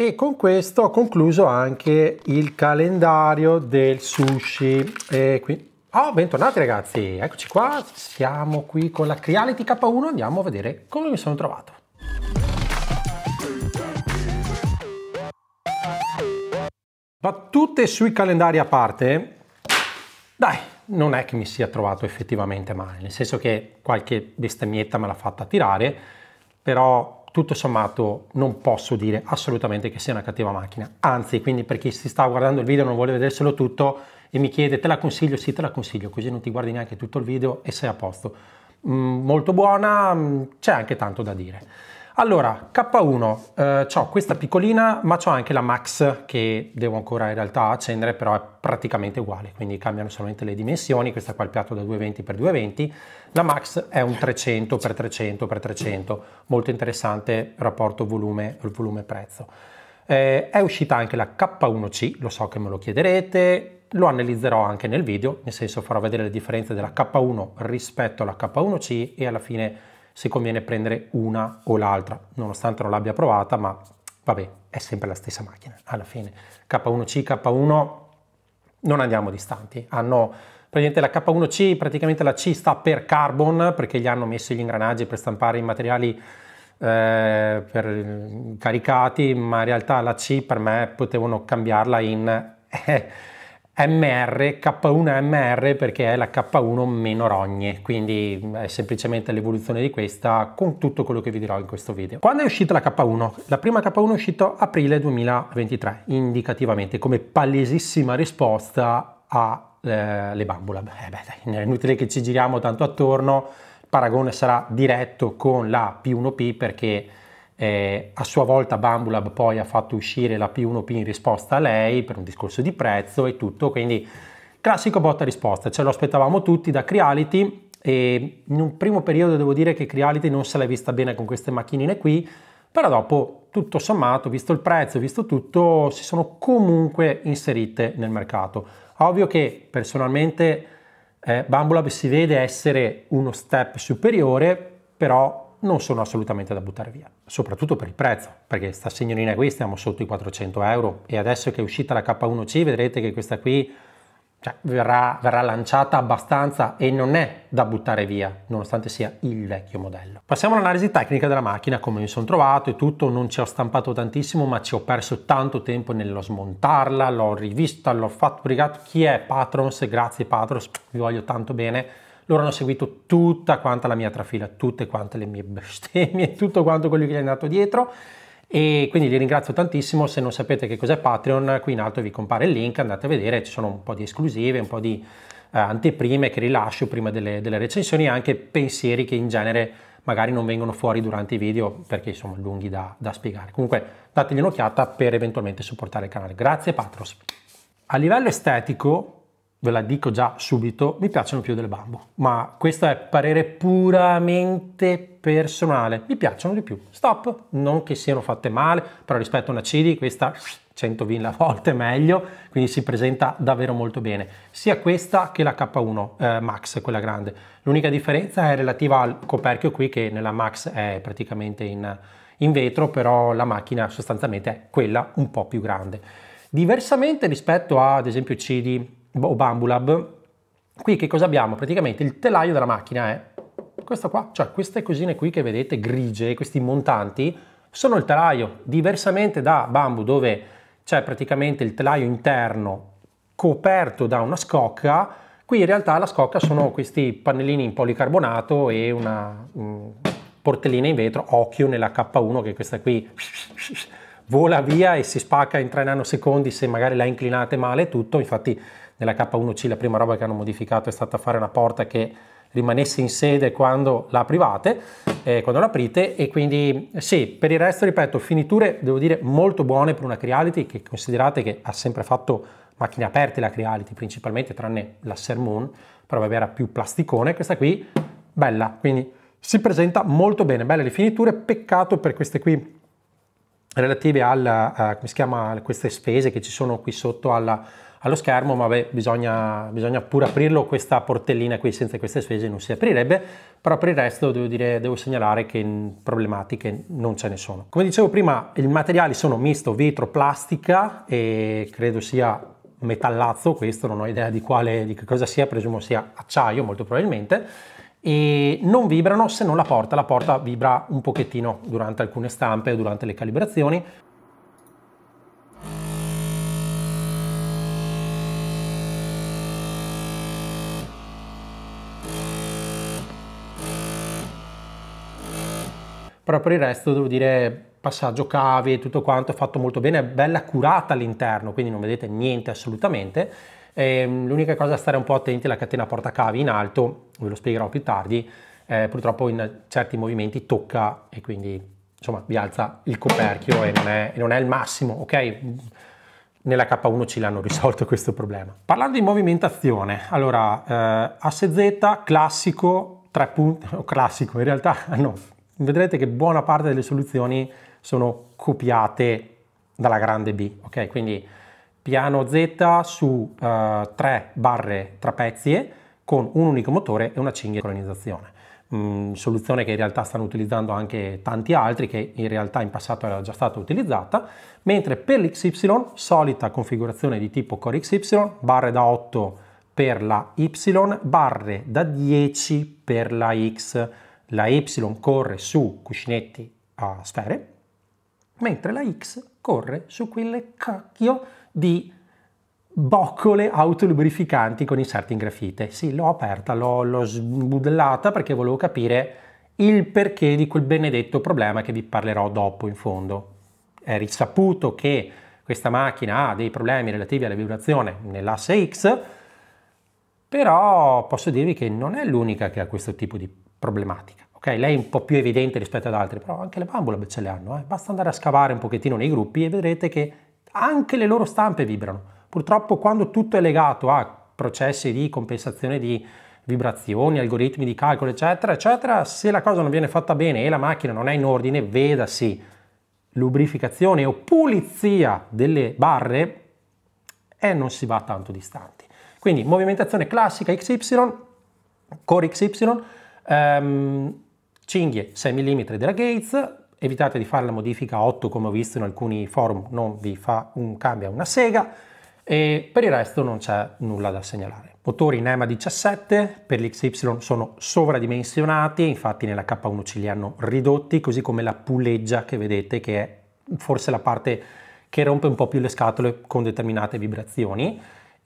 E con questo ho concluso anche il calendario del sushi. E qui... Oh, bentornati ragazzi, eccoci qua, siamo qui con la Creality K1, andiamo a vedere come mi sono trovato. Battute sui calendari a parte, dai, non è che mi sia trovato effettivamente male, nel senso che qualche bestemmietta me l'ha fatta tirare, però tutto sommato non posso dire assolutamente che sia una cattiva macchina. Anzi, quindi per chi si sta guardando il video e non vuole vederselo tutto e mi chiede te la consiglio, sì te la consiglio, così non ti guardi neanche tutto il video e sei a posto. Mm, molto buona, mm, c'è anche tanto da dire. Allora, K1, eh, ho questa piccolina, ma ho anche la Max che devo ancora in realtà accendere, però è praticamente uguale, quindi cambiano solamente le dimensioni, questa qua è il piatto da 220x220, la Max è un 300x300x300, molto interessante rapporto volume-prezzo. Volume eh, è uscita anche la K1C, lo so che me lo chiederete, lo analizzerò anche nel video, nel senso farò vedere le differenze della K1 rispetto alla K1C e alla fine se conviene prendere una o l'altra, nonostante non l'abbia provata, ma vabbè, è sempre la stessa macchina alla fine. K1C, K1 non andiamo distanti, hanno praticamente la K1C, praticamente la C sta per carbon perché gli hanno messo gli ingranaggi per stampare i materiali eh, per, caricati, ma in realtà la C per me potevano cambiarla in eh, MR, K1MR perché è la K1 meno rogne, quindi è semplicemente l'evoluzione di questa con tutto quello che vi dirò in questo video. Quando è uscita la K1? La prima K1 è uscita aprile 2023, indicativamente come palesissima risposta alle eh, bambole. Eh beh, dai, è inutile che ci giriamo tanto attorno, il paragone sarà diretto con la P1P perché eh, a sua volta Bambulab poi ha fatto uscire la P1P in risposta a lei per un discorso di prezzo e tutto, quindi classico botta risposta, ce lo aspettavamo tutti da Creality e in un primo periodo devo dire che Creality non se l'è vista bene con queste macchinine qui, però dopo tutto sommato, visto il prezzo, visto tutto, si sono comunque inserite nel mercato. Ovvio che personalmente eh, Bambulab si vede essere uno step superiore, però non sono assolutamente da buttare via, soprattutto per il prezzo, perché sta signorina qui stiamo sotto i 400 euro e adesso che è uscita la K1C vedrete che questa qui cioè, verrà, verrà, lanciata abbastanza e non è da buttare via, nonostante sia il vecchio modello. Passiamo all'analisi tecnica della macchina, come mi sono trovato e tutto, non ci ho stampato tantissimo, ma ci ho perso tanto tempo nello smontarla, l'ho rivista, l'ho fatto, brigato chi è Patrons, grazie Patrons, vi voglio tanto bene loro hanno seguito tutta quanta la mia trafila, tutte quante le mie bestemmie, tutto quanto quello che gli è andato dietro e quindi li ringrazio tantissimo, se non sapete che cos'è Patreon qui in alto vi compare il link, andate a vedere, ci sono un po' di esclusive, un po' di eh, anteprime che rilascio prima delle, delle recensioni e anche pensieri che in genere magari non vengono fuori durante i video perché sono lunghi da, da, spiegare. Comunque dategli un'occhiata per eventualmente supportare il canale. Grazie Patros. A livello estetico ve la dico già subito, mi piacciono più delle bambo. Ma questo è parere puramente personale. Mi piacciono di più. Stop. Non che siano fatte male, però rispetto a una CD questa 100.000 volte meglio, quindi si presenta davvero molto bene. Sia questa che la K1 eh, Max, quella grande. L'unica differenza è relativa al coperchio qui che nella Max è praticamente in, in vetro, però la macchina sostanzialmente è quella un po' più grande. Diversamente rispetto a, ad esempio CD o Bambulab, qui che cosa abbiamo? Praticamente il telaio della macchina è eh. questo qua, cioè queste cosine qui che vedete grigie, questi montanti, sono il telaio, diversamente da Bambu dove c'è praticamente il telaio interno coperto da una scocca, qui in realtà la scocca sono questi pannellini in policarbonato e una um, portellina in vetro, occhio nella K1 che questa qui vola via e si spacca in 3 nanosecondi se magari la inclinate male tutto, infatti nella K1C la prima roba che hanno modificato è stata fare una porta che rimanesse in sede quando la aprivate, eh, quando l'aprite e quindi sì, per il resto ripeto, finiture devo dire molto buone per una Creality che considerate che ha sempre fatto macchine aperte la Creality principalmente tranne la Sermoon, però vabbè era più plasticone, questa qui bella, quindi si presenta molto bene, belle le finiture, peccato per queste qui relative alla, a, come si chiama, queste spese che ci sono qui sotto alla allo schermo, ma beh, bisogna, bisogna pure aprirlo, questa portellina qui senza queste spese non si aprirebbe, però per il resto devo, dire, devo segnalare che problematiche non ce ne sono. Come dicevo prima, i materiali sono misto vetro, plastica e credo sia metallazzo, questo non ho idea di, quale, di cosa sia, presumo sia acciaio molto probabilmente, e non vibrano se non la porta, la porta vibra un pochettino durante alcune stampe, o durante le calibrazioni, però per il resto devo dire passaggio cave e tutto quanto fatto molto bene, bella curata all'interno, quindi non vedete niente assolutamente. E ehm, l'unica cosa da stare un po' attenti è la catena cavi in alto, ve lo spiegherò più tardi, eh, purtroppo in certi movimenti tocca e quindi insomma vi alza il coperchio e non è, e non è il massimo, ok? Nella K1 ci l'hanno risolto questo problema. Parlando di movimentazione, allora eh, asse Z classico, tre punti, classico in realtà no, vedrete che buona parte delle soluzioni sono copiate dalla grande B, ok? Quindi piano Z su eh, tre barre trapezie con un unico motore e una cinghia di colonizzazione. Mm, soluzione che in realtà stanno utilizzando anche tanti altri, che in realtà in passato era già stata utilizzata, mentre per l'XY, solita configurazione di tipo Core XY, barre da 8 per la Y, barre da 10 per la X la y corre su cuscinetti a sfere, mentre la x corre su quelle cacchio di boccole autolubrificanti con inserti in grafite. Sì, l'ho aperta, l'ho sbudellata perché volevo capire il perché di quel benedetto problema che vi parlerò dopo in fondo. È risaputo che questa macchina ha dei problemi relativi alla vibrazione nell'asse X, però posso dirvi che non è l'unica che ha questo tipo di problematica. Okay? Lei è un po' più evidente rispetto ad altri, però anche le bambole ce le hanno. Eh? Basta andare a scavare un pochettino nei gruppi e vedrete che anche le loro stampe vibrano. Purtroppo quando tutto è legato a processi di compensazione di vibrazioni, algoritmi di calcolo, eccetera, eccetera, se la cosa non viene fatta bene e la macchina non è in ordine, vedasi lubrificazione o pulizia delle barre e eh, non si va tanto distanti. Quindi movimentazione classica XY, core XY, Um, cinghie 6 mm della Gates, evitate di fare la modifica a 8 come ho visto in alcuni forum, non vi fa un cambio a una sega e per il resto non c'è nulla da segnalare. Motori NEMA 17 per l'XY sono sovradimensionati, infatti nella K1 ce li hanno ridotti, così come la puleggia che vedete che è forse la parte che rompe un po' più le scatole con determinate vibrazioni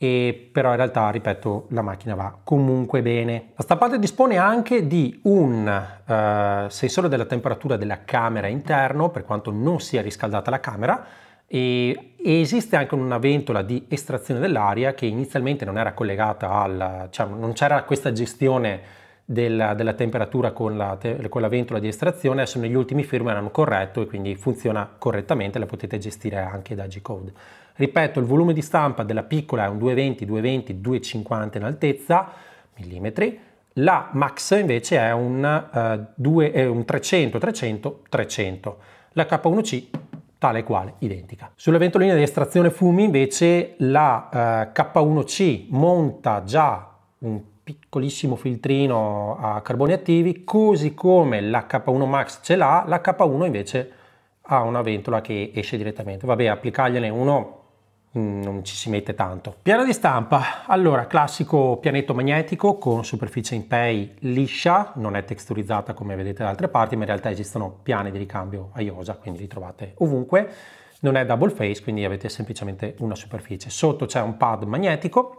e però in realtà, ripeto, la macchina va comunque bene. La stampante dispone anche di un eh, sensore della temperatura della camera interno, per quanto non sia riscaldata la camera, e esiste anche una ventola di estrazione dell'aria che inizialmente non era collegata al... Cioè non c'era questa gestione della, della temperatura con la, te, con la, ventola di estrazione, adesso negli ultimi firmware hanno corretto e quindi funziona correttamente, la potete gestire anche da G-Code. Ripeto, il volume di stampa della piccola è un 220, 220, 250 in altezza, millimetri, la Max invece è un, uh, 2, eh, un 300, 300, 300. La K1C tale e quale, identica. Sulla ventolina di estrazione fumi invece la eh, K1C monta già un piccolissimo filtrino a carboni attivi, così come la K1 Max ce l'ha, la K1 invece ha una ventola che esce direttamente. Vabbè, applicargliene uno Mm, non ci si mette tanto. Piano di stampa, allora classico pianetto magnetico con superficie in pay liscia, non è texturizzata come vedete da altre parti, ma in realtà esistono piani di ricambio a IOSA, quindi li trovate ovunque. Non è double face, quindi avete semplicemente una superficie. Sotto c'è un pad magnetico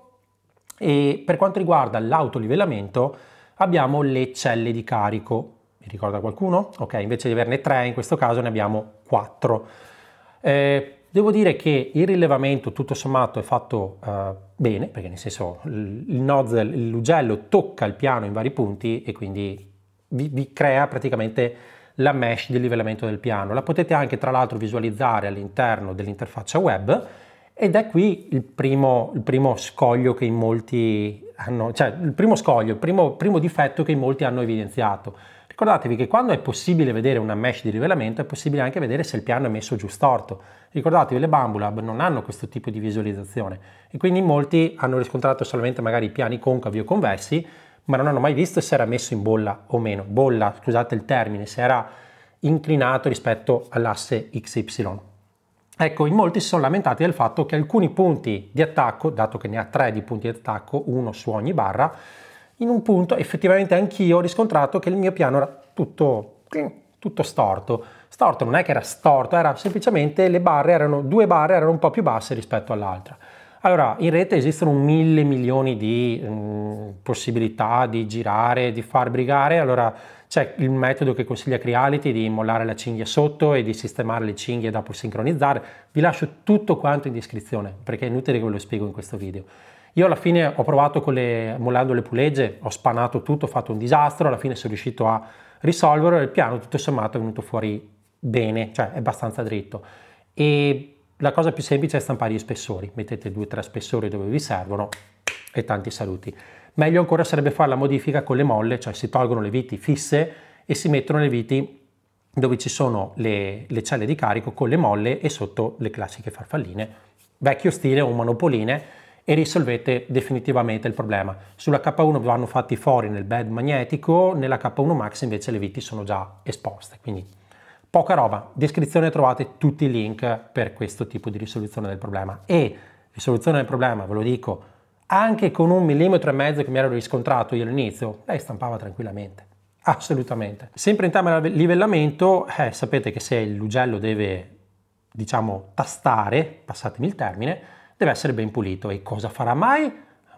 e per quanto riguarda l'autolivellamento abbiamo le celle di carico. Mi ricorda qualcuno? Ok, invece di averne tre in questo caso ne abbiamo quattro. Eh, Devo dire che il rilevamento tutto sommato è fatto eh, bene, perché nel senso il nozzle, l'ugello tocca il piano in vari punti e quindi vi, vi crea praticamente la mesh del livellamento del piano. La potete anche tra l'altro visualizzare all'interno dell'interfaccia web ed è qui il primo, il primo scoglio che in molti hanno, cioè il primo scoglio, il primo, primo difetto che in molti hanno evidenziato Ricordatevi che quando è possibile vedere una mesh di rivelamento è possibile anche vedere se il piano è messo giù storto. Ricordatevi le Bambulab non hanno questo tipo di visualizzazione e quindi molti hanno riscontrato solamente magari i piani concavi o conversi ma non hanno mai visto se era messo in bolla o meno. Bolla, scusate il termine, se era inclinato rispetto all'asse XY. Ecco, in molti si sono lamentati del fatto che alcuni punti di attacco, dato che ne ha tre di punti di attacco, uno su ogni barra, in un punto effettivamente anch'io ho riscontrato che il mio piano era tutto, tutto storto. Storto non è che era storto, era semplicemente le barre erano, due barre erano un po' più basse rispetto all'altra. Allora, in rete esistono mille milioni di mh, mm, possibilità di girare, di far brigare, allora c'è il metodo che consiglia Creality di mollare la cinghia sotto e di sistemare le cinghie e dopo sincronizzare. Vi lascio tutto quanto in descrizione perché è inutile che ve lo spiego in questo video. Io alla fine ho provato con le, mollando le pulegge, ho spanato tutto, ho fatto un disastro, alla fine sono riuscito a risolverlo e il piano tutto sommato è venuto fuori bene, cioè è abbastanza dritto. E la cosa più semplice è stampare gli spessori, mettete due o tre spessori dove vi servono e tanti saluti. Meglio ancora sarebbe fare la modifica con le molle, cioè si tolgono le viti fisse e si mettono le viti dove ci sono le, le celle di carico con le molle e sotto le classiche farfalline, vecchio stile o monopoline, e risolvete definitivamente il problema. Sulla K1 vanno fatti fuori nel bed magnetico, nella K1 Max invece le viti sono già esposte, quindi poca roba. descrizione trovate tutti i link per questo tipo di risoluzione del problema e risoluzione del problema, ve lo dico, anche con un millimetro e mezzo che mi ero riscontrato io all'inizio, lei stampava tranquillamente. Assolutamente. Sempre in tema di livellamento, eh, sapete che se lugello deve, diciamo, tastare, passatemi il termine, deve essere ben pulito. E cosa farà mai?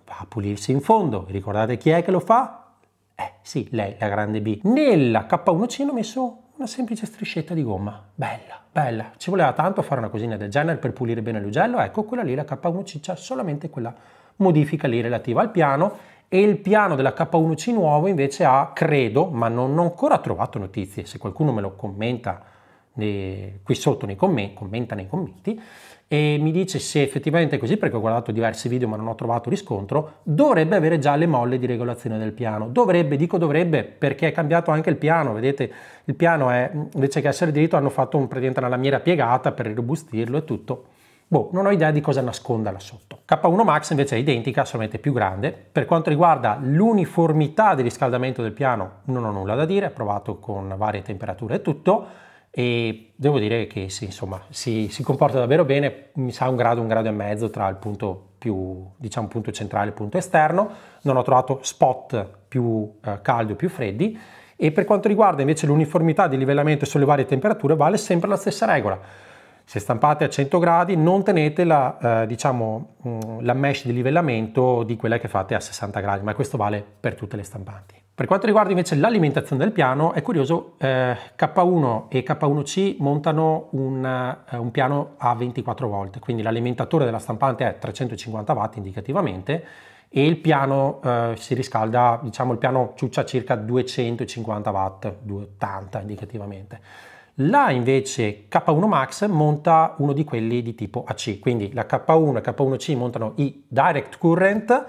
Va a pulirsi in fondo. Ricordate chi è che lo fa? Eh sì, lei, la grande B. Nella K1C ho messo una semplice striscetta di gomma. Bella, bella. Ci voleva tanto fare una cosina del genere per pulire bene l'ugello. Ecco, quella lì, la K1C, c'è solamente quella modifica lì relativa al piano e il piano della K1C nuovo invece ha, credo, ma non ho ancora trovato notizie, se qualcuno me lo commenta qui sotto nei commenti, commenta nei commenti, e mi dice se effettivamente è così, perché ho guardato diversi video ma non ho trovato riscontro, dovrebbe avere già le molle di regolazione del piano. Dovrebbe, dico dovrebbe, perché è cambiato anche il piano, vedete, il piano è, invece che essere dritto hanno fatto un, praticamente una lamiera piegata per irrobustirlo e tutto. Boh, non ho idea di cosa nasconda là sotto. K1 Max invece è identica, solamente più grande. Per quanto riguarda l'uniformità di riscaldamento del piano, non ho nulla da dire, ho provato con varie temperature e tutto e devo dire che sì, insomma, si, si, comporta davvero bene, mi sa un grado, un grado e mezzo tra il punto più, diciamo, punto centrale e il punto esterno, non ho trovato spot più eh, caldi o più freddi e per quanto riguarda invece l'uniformità di livellamento sulle varie temperature vale sempre la stessa regola. Se stampate a 100 gradi non tenete la, eh, diciamo, mm, la mesh di livellamento di quella che fate a 60 gradi, ma questo vale per tutte le stampanti. Per quanto riguarda invece l'alimentazione del piano, è curioso, eh, K1 e K1C montano un, eh, un piano a 24 volt, quindi l'alimentatore della stampante è 350 watt indicativamente e il piano eh, si riscalda, diciamo il piano ciuccia circa 250 watt, 280 indicativamente. Là invece K1 Max monta uno di quelli di tipo AC, quindi la K1 e K1C montano i direct current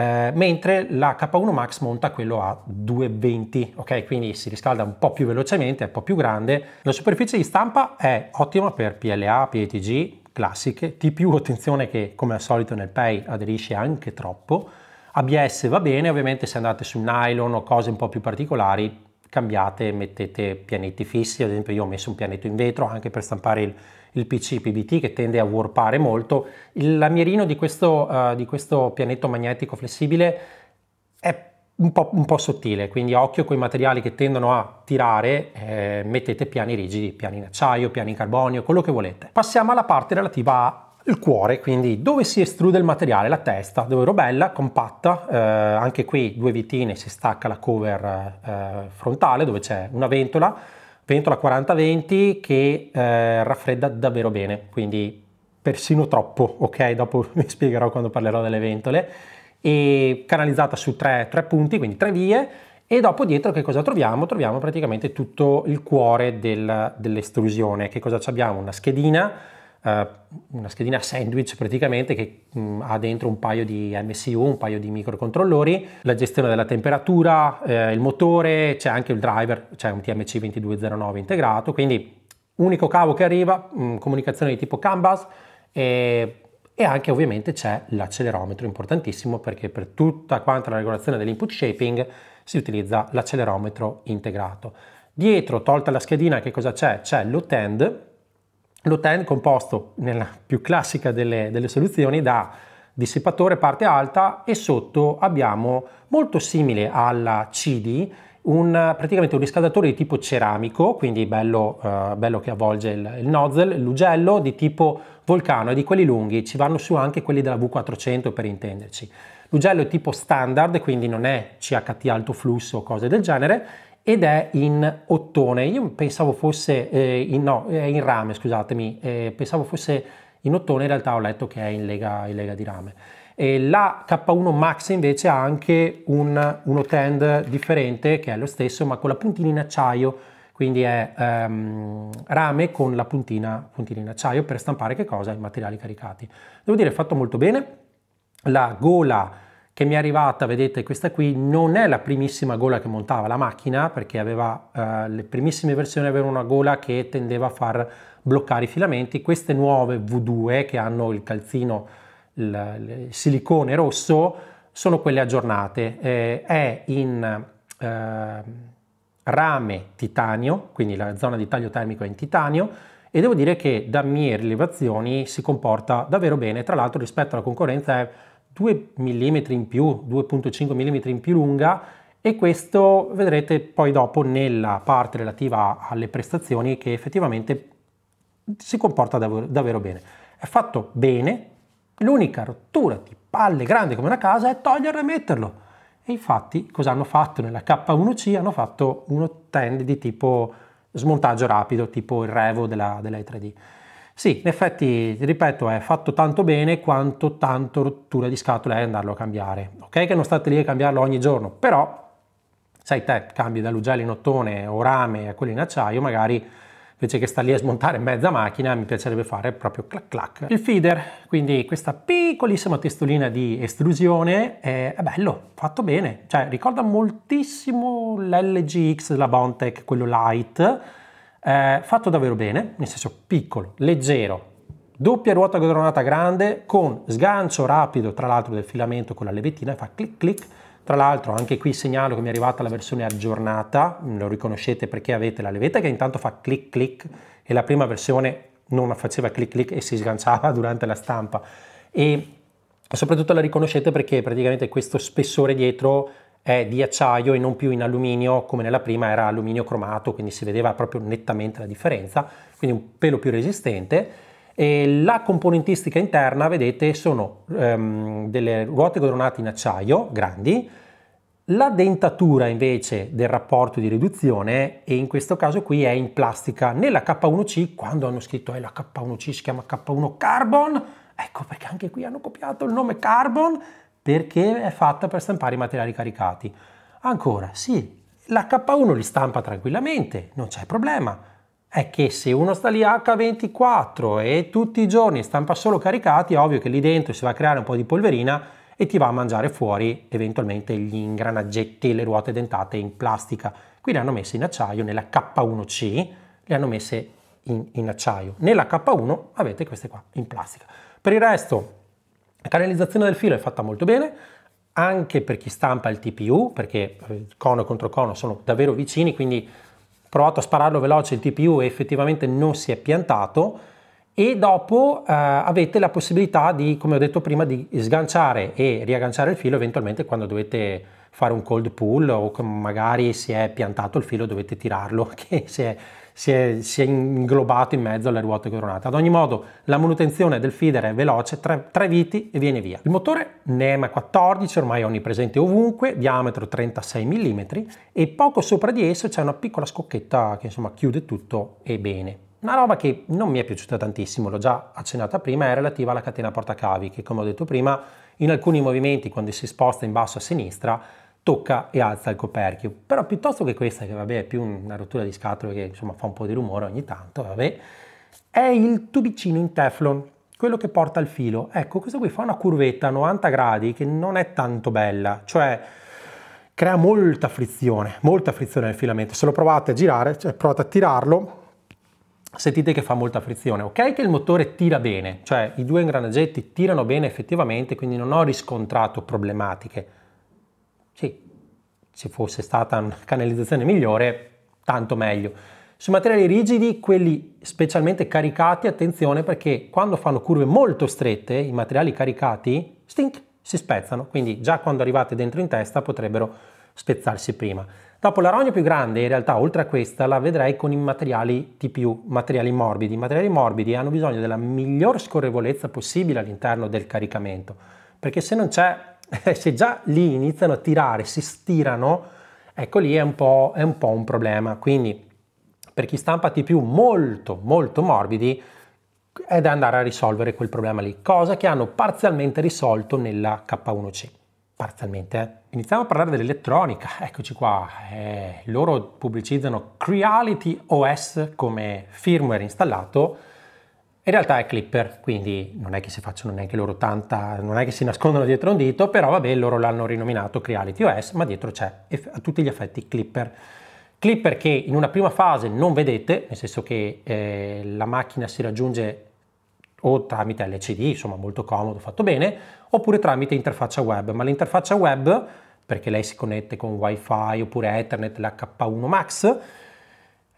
eh, mentre la K1 Max monta quello a 2,20, ok? Quindi si riscalda un po' più velocemente, è un po' più grande. La superficie di stampa è ottima per PLA, PETG, classiche, T+, attenzione che come al solito nel Pay aderisce anche troppo, ABS va bene, ovviamente se andate su nylon o cose un po' più particolari cambiate, mettete pianetti fissi, ad esempio io ho messo un pianetto in vetro anche per stampare il il PC PBT che tende a warpare molto, il lamierino di questo, uh, di questo pianetto magnetico flessibile è un po', un po', sottile, quindi occhio con i materiali che tendono a tirare, eh, mettete piani rigidi, piani in acciaio, piani in carbonio, quello che volete. Passiamo alla parte relativa al cuore, quindi dove si estrude il materiale, la testa, davvero bella, compatta, eh, anche qui due vitine si stacca la cover eh, frontale dove c'è una ventola, pentola 40-20 che eh, raffredda davvero bene, quindi persino troppo, ok? Dopo vi spiegherò quando parlerò delle ventole. E canalizzata su tre, tre punti, quindi tre vie, e dopo dietro che cosa troviamo? Troviamo praticamente tutto il cuore del, dell'estrusione. Che cosa abbiamo? Una schedina eh, una schedina sandwich praticamente che mh, mm, ha dentro un paio di MCU, un paio di microcontrollori, la gestione della temperatura, eh, il motore, c'è anche il driver, c'è un TMC2209 integrato, quindi unico cavo che arriva, mh, mm, comunicazione di tipo canvas e, e anche ovviamente c'è l'accelerometro, importantissimo perché per tutta quanta la regolazione dell'input shaping si utilizza l'accelerometro integrato. Dietro, tolta la schedina, che cosa c'è? C'è l'hotend L'Oten composto, nella più classica delle, delle soluzioni, da dissipatore parte alta e sotto abbiamo, molto simile alla CD, un, praticamente un riscaldatore di tipo ceramico, quindi bello, eh, bello che avvolge il, il nozzle, l'ugello di tipo vulcano e di quelli lunghi, ci vanno su anche quelli della V400 per intenderci. L'ugello è tipo standard, quindi non è CHT alto flusso o cose del genere, ed è in ottone. Io pensavo fosse eh, in, no, in, rame, scusatemi, eh, pensavo fosse in ottone, in realtà ho letto che è in lega, in lega di rame. E la K1 Max invece ha anche un, uno tend differente che è lo stesso ma con la puntina in acciaio, quindi è ehm, rame con la puntina, puntina in acciaio per stampare che cosa? I materiali caricati. Devo dire fatto molto bene, la gola che mi è arrivata, vedete questa qui, non è la primissima gola che montava la macchina perché aveva, eh, le primissime versioni avevano una gola che tendeva a far bloccare i filamenti, queste nuove V2 che hanno il calzino, il, il silicone rosso, sono quelle aggiornate, eh, è in eh, rame titanio, quindi la zona di taglio termico è in titanio, e devo dire che da mie rilevazioni si comporta davvero bene, tra l'altro rispetto alla concorrenza è 2 mm in più, 2.5 mm in più lunga e questo vedrete poi dopo nella parte relativa alle prestazioni che effettivamente si comporta davvero bene. È fatto bene, l'unica rottura di palle grande come una casa è toglierlo e metterlo. E infatti cosa hanno fatto nella K1C? Hanno fatto uno tend di tipo smontaggio rapido, tipo il revo della, della E3D. Sì, in effetti, ripeto, è fatto tanto bene quanto tanto rottura di scatole è andarlo a cambiare. Ok che non state lì a cambiarlo ogni giorno, però, sai te, cambi dall'ugello in ottone o rame a quello in acciaio, magari invece che star lì a smontare mezza macchina, mi piacerebbe fare proprio clac clac. Il feeder, quindi questa piccolissima testolina di estrusione, è, bello, fatto bene. Cioè, ricorda moltissimo l'LGX, la Bontech, quello light, eh, fatto davvero bene, nel senso piccolo, leggero, doppia ruota godronata grande con sgancio rapido tra l'altro del filamento con la levettina, fa clic clic, tra l'altro anche qui segnalo che mi è arrivata la versione aggiornata, lo riconoscete perché avete la levetta che intanto fa clic clic e la prima versione non faceva clic clic e si sganciava durante la stampa e soprattutto la riconoscete perché praticamente questo spessore dietro è di acciaio e non più in alluminio come nella prima era alluminio cromato, quindi si vedeva proprio nettamente la differenza, quindi un pelo più resistente. E la componentistica interna, vedete, sono ehm, delle ruote coronate in acciaio grandi, la dentatura invece del rapporto di riduzione, e in questo caso qui è in plastica, nella K1C, quando hanno scritto eh, la K1C si chiama K1 Carbon, ecco perché anche qui hanno copiato il nome Carbon, perché è fatta per stampare i materiali caricati. Ancora, sì, la K1 li stampa tranquillamente, non c'è problema. È che se uno sta lì H24 e tutti i giorni stampa solo caricati, è ovvio che lì dentro si va a creare un po' di polverina e ti va a mangiare fuori eventualmente gli ingranaggetti e le ruote dentate in plastica. Qui le hanno messe in acciaio, nella K1C le hanno messe in, in acciaio. Nella K1 avete queste qua in plastica. Per il resto la canalizzazione del filo è fatta molto bene, anche per chi stampa il TPU, perché cono contro cono sono davvero vicini, quindi ho provato a spararlo veloce il TPU e effettivamente non si è piantato e dopo eh, avete la possibilità di, come ho detto prima, di sganciare e riagganciare il filo eventualmente quando dovete fare un cold pull o magari si è piantato il filo dovete tirarlo che si si è, si è, inglobato in mezzo alle ruote coronate. Ad ogni modo la manutenzione del feeder è veloce, tre, tre viti e viene via. Il motore NEMA 14 ormai è onnipresente ovunque, diametro 36 mm e poco sopra di esso c'è una piccola scocchetta che insomma chiude tutto e bene. Una roba che non mi è piaciuta tantissimo, l'ho già accennata prima, è relativa alla catena portacavi che come ho detto prima in alcuni movimenti quando si sposta in basso a sinistra tocca e alza il coperchio. Però piuttosto che questa, che vabbè è più una rottura di scatole che insomma fa un po' di rumore ogni tanto, vabbè, è il tubicino in teflon, quello che porta il filo. Ecco, questo qui fa una curvetta a 90 gradi che non è tanto bella, cioè crea molta frizione, molta frizione nel filamento. Se lo provate a girare, cioè provate a tirarlo, sentite che fa molta frizione. Ok che il motore tira bene, cioè i due ingranaggetti tirano bene effettivamente, quindi non ho riscontrato problematiche sì, se fosse stata una canalizzazione migliore, tanto meglio. Sui materiali rigidi, quelli specialmente caricati, attenzione perché quando fanno curve molto strette, i materiali caricati, stink, si spezzano, quindi già quando arrivate dentro in testa potrebbero spezzarsi prima. Dopo la rogna più grande, in realtà oltre a questa, la vedrei con i materiali TPU, materiali morbidi. I materiali morbidi hanno bisogno della miglior scorrevolezza possibile all'interno del caricamento, perché se non c'è eh, se già lì iniziano a tirare, si stirano, ecco lì è un po', è un, po un problema. Quindi per chi stampa TPU molto molto morbidi è da andare a risolvere quel problema lì, cosa che hanno parzialmente risolto nella K1C. Parzialmente. Eh. Iniziamo a parlare dell'elettronica, eccoci qua. Eh, loro pubblicizzano Creality OS come firmware installato in realtà è Clipper, quindi non è che si facciano neanche loro tanta, non è che si nascondano dietro un dito, però vabbè, loro l'hanno rinominato Creality OS, ma dietro c'è a tutti gli effetti Clipper. Clipper che in una prima fase non vedete, nel senso che eh, la macchina si raggiunge o tramite LCD, insomma molto comodo, fatto bene, oppure tramite interfaccia web, ma l'interfaccia web, perché lei si connette con WiFi oppure Ethernet, l'H1 Max,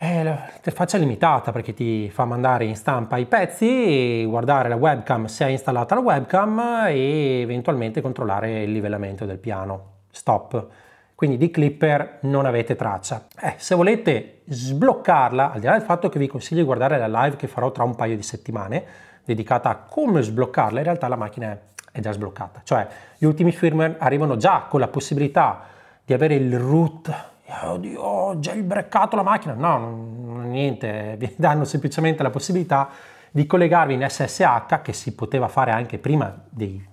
interfaccia eh, limitata perché ti fa mandare in stampa i pezzi, guardare la webcam se è installata la webcam e eventualmente controllare il livellamento del piano. Stop. Quindi di Clipper non avete traccia. Eh, se volete sbloccarla, al di là del fatto che vi consiglio di guardare la live che farò tra un paio di settimane, dedicata a come sbloccarla, in realtà la macchina è già sbloccata. Cioè gli ultimi firmware arrivano già con la possibilità di avere il root eh, oddio, ho già il jailbreakato la macchina. No, non, niente, vi danno semplicemente la possibilità di collegarvi in SSH, che si poteva fare anche prima dei,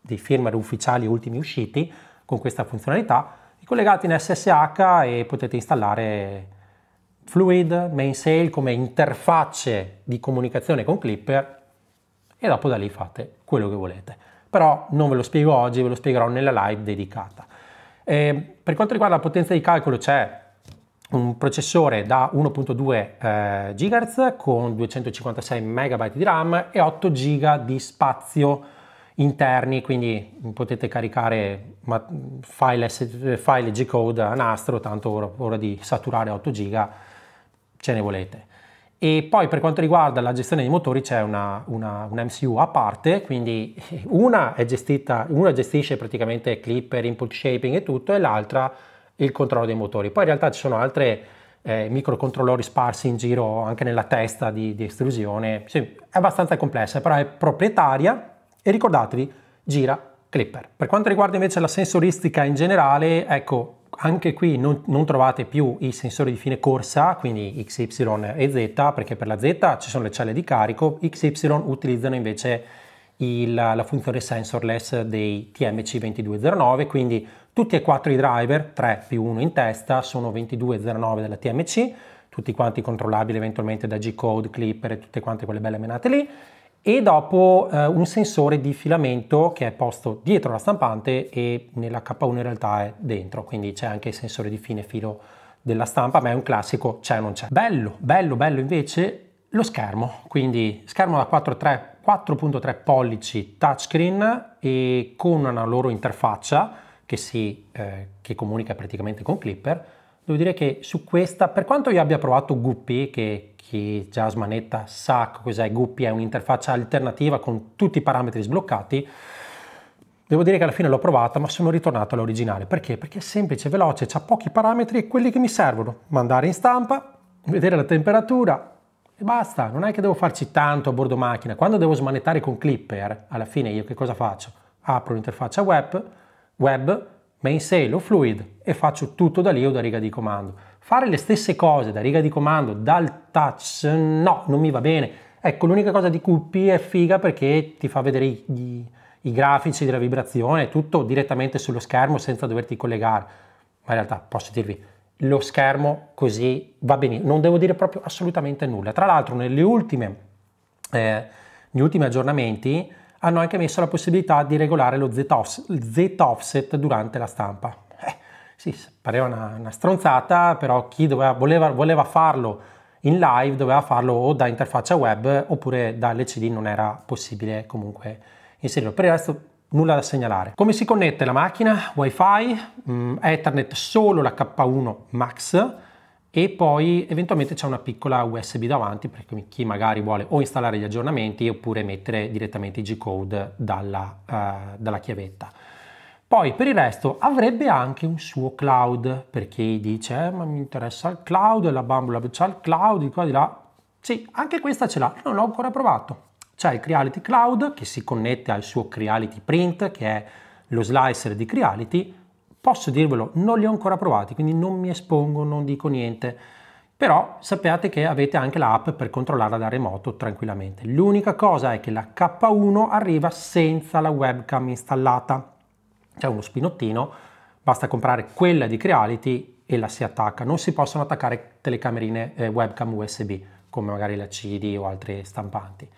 dei firmware ufficiali ultimi usciti, con questa funzionalità, vi collegate in SSH e potete installare Fluid, MainSail come interfacce di comunicazione con Clipper e dopo da lì fate quello che volete. Però non ve lo spiego oggi, ve lo spiegherò nella live dedicata. Eh, per quanto riguarda la potenza di calcolo c'è un processore da 1.2 eh, GHz con 256 MB di RAM e 8 GB di spazio interni, quindi potete caricare file, file G-code a nastro, tanto ora, ora di saturare 8 GB ce ne volete. E poi per quanto riguarda la gestione dei motori c'è una, una, una MCU a parte, quindi una, gestita, una, gestisce praticamente clipper, input shaping e tutto, e l'altra il controllo dei motori. Poi in realtà ci sono altre eh, microcontrollori sparsi in giro anche nella testa di, di estrusione, sì, è abbastanza complessa, però è proprietaria e ricordatevi, gira clipper. Per quanto riguarda invece la sensoristica in generale, ecco, anche qui non, non, trovate più i sensori di fine corsa, quindi XY e Z, perché per la Z ci sono le celle di carico, XY utilizzano invece il, la funzione sensorless dei TMC2209, quindi tutti e quattro i driver, 3 più 1 in testa, sono 2209 della TMC, tutti quanti controllabili eventualmente da G-Code, Clipper e tutte quante quelle belle menate lì, e dopo eh, un sensore di filamento che è posto dietro la stampante e nella K1 in realtà è dentro, quindi c'è anche il sensore di fine filo della stampa, ma è un classico c'è o non c'è. Bello, bello, bello invece lo schermo, quindi schermo da 4.3 pollici touchscreen e con una loro interfaccia che, si, eh, che comunica praticamente con Clipper, Devo dire che su questa, per quanto io abbia provato Guppy, che chi già smanetta sa cos'è Guppy, è un'interfaccia alternativa con tutti i parametri sbloccati, Devo dire che alla fine l'ho provata, ma sono ritornato all'originale. Perché? Perché è semplice, veloce, ha pochi parametri e quelli che mi servono. Mandare in stampa, vedere la temperatura e basta. Non è che devo farci tanto a bordo macchina. Quando devo smanettare con Clipper, alla fine io che cosa faccio? Apro l'interfaccia web, web main sale o fluid e faccio tutto da lì o da riga di comando. Fare le stesse cose da riga di comando, dal touch, no, non mi va bene. Ecco, l'unica cosa di QP è figa perché ti fa vedere i, i, i grafici della vibrazione, tutto direttamente sullo schermo senza doverti collegare. Ma in realtà posso dirvi, lo schermo così va bene, non devo dire proprio assolutamente nulla. Tra l'altro, nelle ultime, eh, negli ultimi aggiornamenti, hanno anche messo la possibilità di regolare lo Z-offset durante la stampa. Eh, sì, pareva una, una stronzata, però chi doveva, voleva, voleva farlo in live doveva farlo o da interfaccia web oppure da LCD non era possibile comunque inserirlo. Per il resto nulla da segnalare. Come si connette la macchina? Wi-Fi, mh, mm, Ethernet solo la K1 Max, e poi eventualmente c'è una piccola USB davanti per chi magari vuole o installare gli aggiornamenti oppure mettere direttamente i G-code dalla, eh, dalla chiavetta. Poi per il resto avrebbe anche un suo cloud per chi dice eh, ma mi interessa il cloud, la bambola c'ha il cloud di qua di là. Sì, anche questa ce l'ha, non l'ho ancora provato. C'è il Creality Cloud che si connette al suo Creality Print che è lo slicer di Creality posso dirvelo, non li ho ancora provati, quindi non mi espongo, non dico niente. Però sappiate che avete anche l'app per controllarla da remoto tranquillamente. L'unica cosa è che la K1 arriva senza la webcam installata. C'è uno spinottino, basta comprare quella di Creality e la si attacca. Non si possono attaccare telecamerine eh, webcam USB come magari la CD o altre stampanti.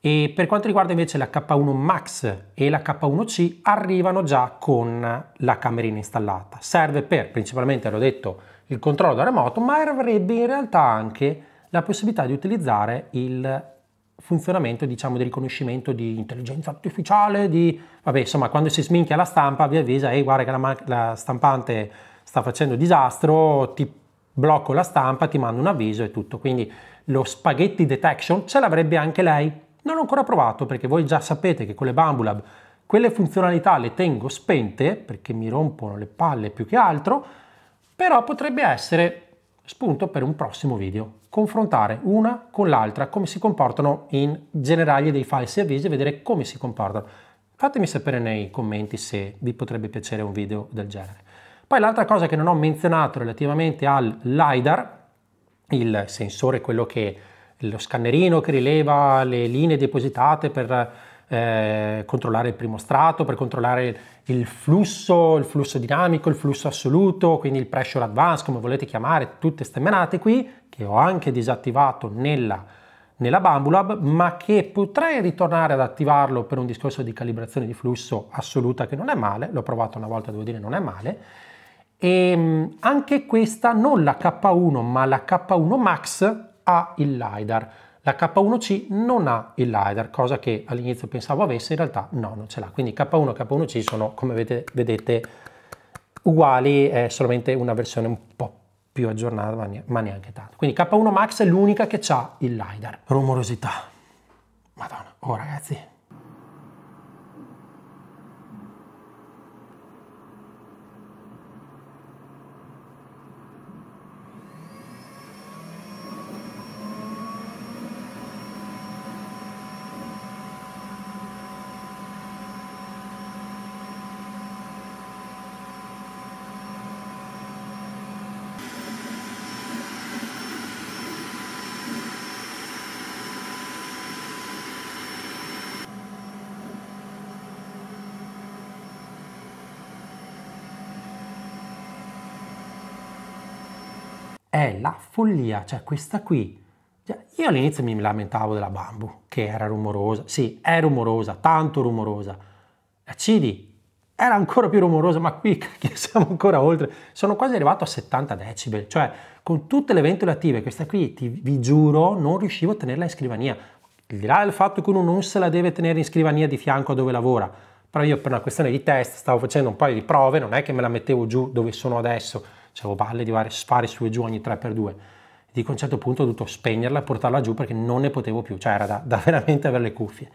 E per quanto riguarda invece la K1 Max e la K1C arrivano già con la camerina installata. Serve per, principalmente l'ho detto, il controllo da remoto, ma avrebbe in realtà anche la possibilità di utilizzare il funzionamento diciamo di riconoscimento di intelligenza artificiale di vabbè insomma quando si sminchia la stampa vi avvisa ehi guarda che la, la stampante sta facendo disastro ti blocco la stampa ti mando un avviso e tutto quindi lo spaghetti detection ce l'avrebbe anche lei non ho ancora provato perché voi già sapete che con le Bambulab quelle funzionalità le tengo spente perché mi rompono le palle più che altro, però potrebbe essere spunto per un prossimo video. Confrontare una con l'altra, come si comportano in generale dei file servizi e vedere come si comportano. Fatemi sapere nei commenti se vi potrebbe piacere un video del genere. Poi l'altra cosa che non ho menzionato relativamente al LiDAR, il sensore, quello che lo scannerino che rileva le linee depositate per eh, controllare il primo strato, per controllare il flusso, il flusso dinamico, il flusso assoluto, quindi il pressure advance, come volete chiamare, tutte ste menate qui, che ho anche disattivato nella, nella Bambulab, ma che potrei ritornare ad attivarlo per un discorso di calibrazione di flusso assoluta che non è male, l'ho provato una volta, devo dire non è male, e ehm, anche questa non la K1 ma la K1 Max ha il LiDAR. La K1C non ha il LiDAR, cosa che all'inizio pensavo avesse, in realtà no, non ce l'ha. Quindi K1 e K1C sono, come vedete, uguali, è solamente una versione un po' più aggiornata, ma neanche tanto. Quindi K1 Max è l'unica che ha il LiDAR. Rumorosità. Madonna, oh ragazzi, è la follia, cioè questa qui. Io all'inizio mi lamentavo della Bambu, che era rumorosa, sì, è rumorosa, tanto rumorosa. La Cidi era ancora più rumorosa, ma qui siamo ancora oltre. Sono quasi arrivato a 70 decibel, cioè con tutte le ventole attive, questa qui, ti, vi giuro, non riuscivo a tenerla in scrivania. Al di là del fatto che uno non se la deve tenere in scrivania di fianco a dove lavora, però io per una questione di test stavo facendo un paio di prove, non è che me la mettevo giù dove sono adesso, facevo balle di vari spari su e giù ogni 3x2. Di a un certo punto ho dovuto spegnerla e portarla giù perché non ne potevo più, cioè era da, da veramente avere le cuffie.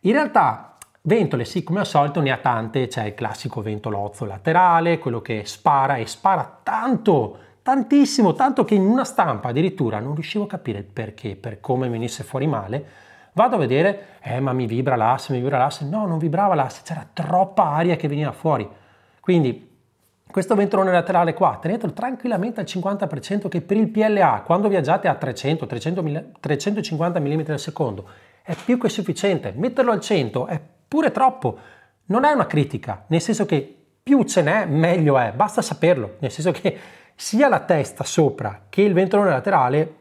In realtà Ventole, sì, come al solito ne ha tante, c'è il classico ventolozzo laterale, quello che spara e spara tanto, tantissimo, tanto che in una stampa addirittura non riuscivo a capire il perché, per come venisse fuori male. Vado a vedere, eh ma mi vibra l'asse, mi vibra l'asse, no non vibrava l'asse, c'era troppa aria che veniva fuori. Quindi questo ventrone laterale qua tenetelo tranquillamente al 50% che per il PLA quando viaggiate a 300, 300 350 mm al secondo è più che sufficiente, metterlo al 100 è pure troppo, non è una critica, nel senso che più ce n'è meglio è, basta saperlo, nel senso che sia la testa sopra che il ventrone laterale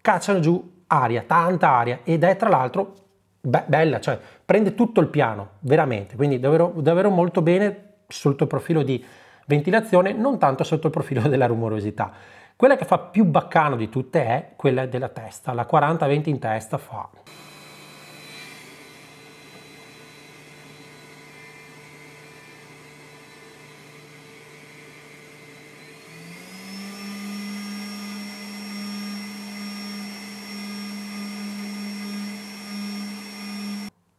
cacciano giù aria, tanta aria ed è tra l'altro be bella, cioè prende tutto il piano, veramente, quindi davvero, davvero molto bene sotto il profilo di ventilazione non tanto sotto il profilo della rumorosità. Quella che fa più baccano di tutte è quella della testa, la 4020 in testa fa...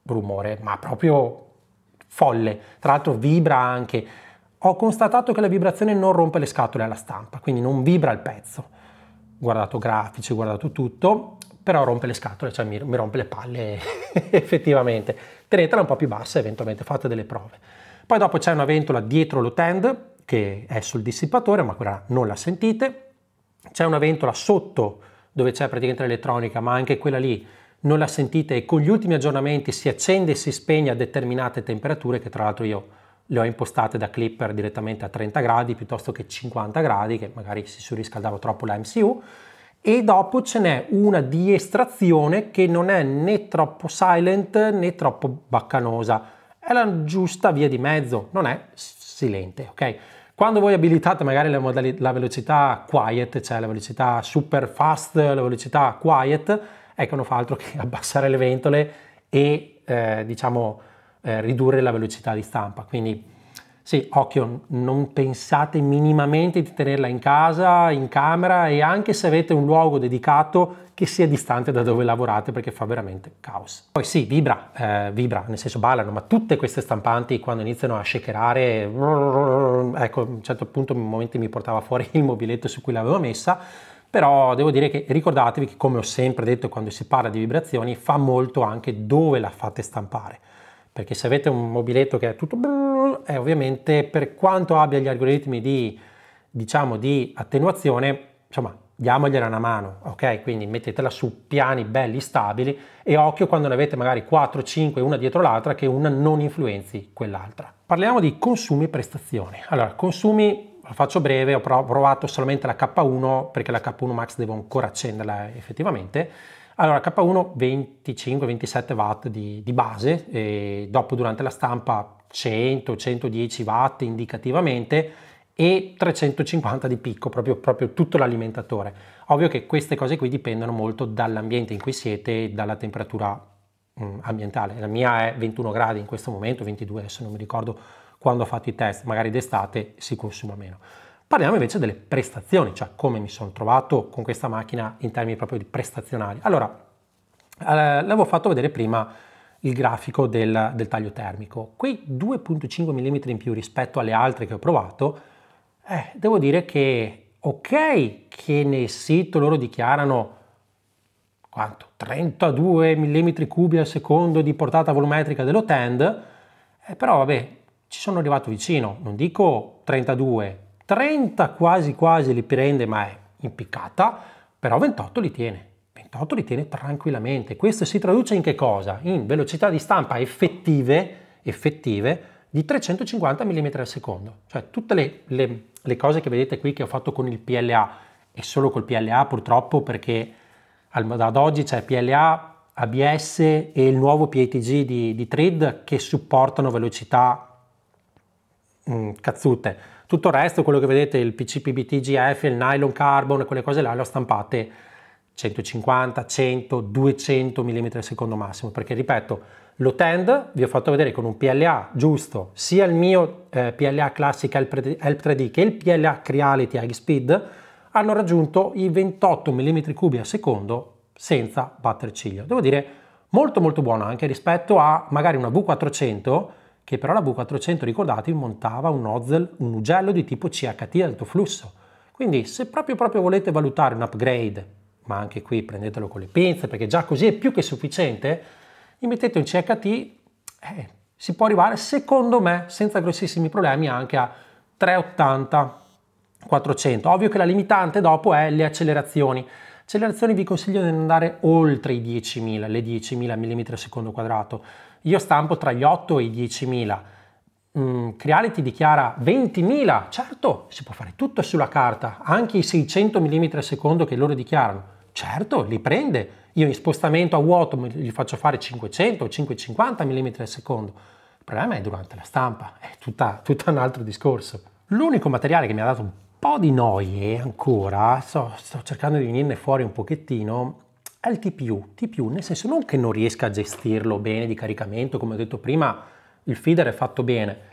rumore, ma proprio folle. Tra l'altro vibra anche ho constatato che la vibrazione non rompe le scatole alla stampa, quindi non vibra il pezzo. Guardato grafici, guardato tutto, però rompe le scatole, cioè mi, mi rompe le palle effettivamente. Tenetela un po' più bassa eventualmente, fate delle prove. Poi dopo c'è una ventola dietro lo tend che è sul dissipatore, ma quella non la sentite. C'è una ventola sotto dove c'è praticamente l'elettronica, ma anche quella lì non la sentite e con gli ultimi aggiornamenti si accende e si spegne a determinate temperature che tra l'altro io le ho impostate da clipper direttamente a 30 gradi piuttosto che 50 gradi che magari si surriscaldava troppo la MCU e dopo ce n'è una di estrazione che non è né troppo silent né troppo baccanosa è la giusta via di mezzo non è silente ok quando voi abilitate magari la, la velocità quiet cioè la velocità super fast la velocità quiet ecco non fa altro che abbassare le ventole e eh, diciamo eh, ridurre la velocità di stampa. Quindi sì, occhio, non pensate minimamente di tenerla in casa, in camera e anche se avete un luogo dedicato che sia distante da dove lavorate perché fa veramente caos. Poi sì, vibra, eh, vibra, nel senso ballano, ma tutte queste stampanti quando iniziano a shakerare, ecco, a un certo punto un momento mi portava fuori il mobiletto su cui l'avevo messa, però devo dire che ricordatevi che come ho sempre detto quando si parla di vibrazioni fa molto anche dove la fate stampare. Perché se avete un mobiletto che è tutto brrr, ovviamente per quanto abbia gli algoritmi di, diciamo, di attenuazione, insomma, diamogliela una mano, ok? Quindi mettetela su piani belli stabili e occhio quando ne avete magari 4, 5 una dietro l'altra che una non influenzi quell'altra. Parliamo di consumi e prestazioni. Allora, consumi lo faccio breve, ho provato solamente la K1 perché la K1 Max devo ancora accenderla effettivamente allora, K1 25-27 watt di, di base, e dopo durante la stampa 100-110 watt indicativamente e 350 di picco, proprio, proprio tutto l'alimentatore. Ovvio che queste cose qui dipendono molto dall'ambiente in cui siete e dalla temperatura mh, mm, ambientale. La mia è 21 gradi in questo momento, 22 adesso non mi ricordo quando ho fatto i test, magari d'estate si consuma meno. Parliamo invece delle prestazioni, cioè come mi sono trovato con questa macchina in termini proprio di prestazionali. Allora, eh, l'avevo fatto vedere prima il grafico del, del taglio termico. Quei 2.5 mm in più rispetto alle altre che ho provato, eh, devo dire che ok che nel sito loro dichiarano quanto 32 mm cubi al secondo di portata volumetrica dello tend, eh, però vabbè, ci sono arrivato vicino, non dico 32, 30 quasi quasi li prende ma è impiccata, però 28 li tiene. 28 li tiene tranquillamente. Questo si traduce in che cosa? In velocità di stampa effettive, effettive di 350 mm al secondo. Cioè tutte le, le, le cose che vedete qui che ho fatto con il PLA e solo col PLA purtroppo perché ad oggi c'è PLA, ABS e il nuovo PATG di, di Thread che supportano velocità mh, mm, cazzute tutto il resto, quello che vedete, il PCPBT, GF, il nylon carbon, quelle cose là, le ho stampate 150, 100, 200 mm al secondo massimo, perché ripeto, lo tend vi ho fatto vedere con un PLA giusto, sia il mio eh, PLA classica Help 3D che il PLA Creality High Speed hanno raggiunto i 28 mm 3 al secondo senza batter ciglio. Devo dire molto molto buono anche rispetto a magari una V400 che però la V400, ricordate montava un nozzle, un ugello di tipo CHT alto flusso. Quindi se proprio, proprio volete valutare un upgrade, ma anche qui prendetelo con le pinze perché già così è più che sufficiente, gli mettete un CHT, eh, si può arrivare secondo me senza grossissimi problemi anche a 380 400. Ovvio che la limitante dopo è le accelerazioni. Accelerazioni vi consiglio di andare oltre i 10.000, le 10.000 mm secondo quadrato io stampo tra gli 8 e i 10.000. Mm, Creale ti dichiara 20.000, certo, si può fare tutto sulla carta, anche i 600 mm al secondo che loro dichiarano. Certo, li prende. Io in spostamento a vuoto gli faccio fare 500 o 550 mm al secondo. Il problema è durante la stampa, è tutta, tutta un altro discorso. L'unico materiale che mi ha dato un po' di noie ancora, sto, sto cercando di venirne fuori un pochettino, al TPU, TPU nel senso non che non riesca a gestirlo bene di caricamento, come ho detto prima, il feeder è fatto bene,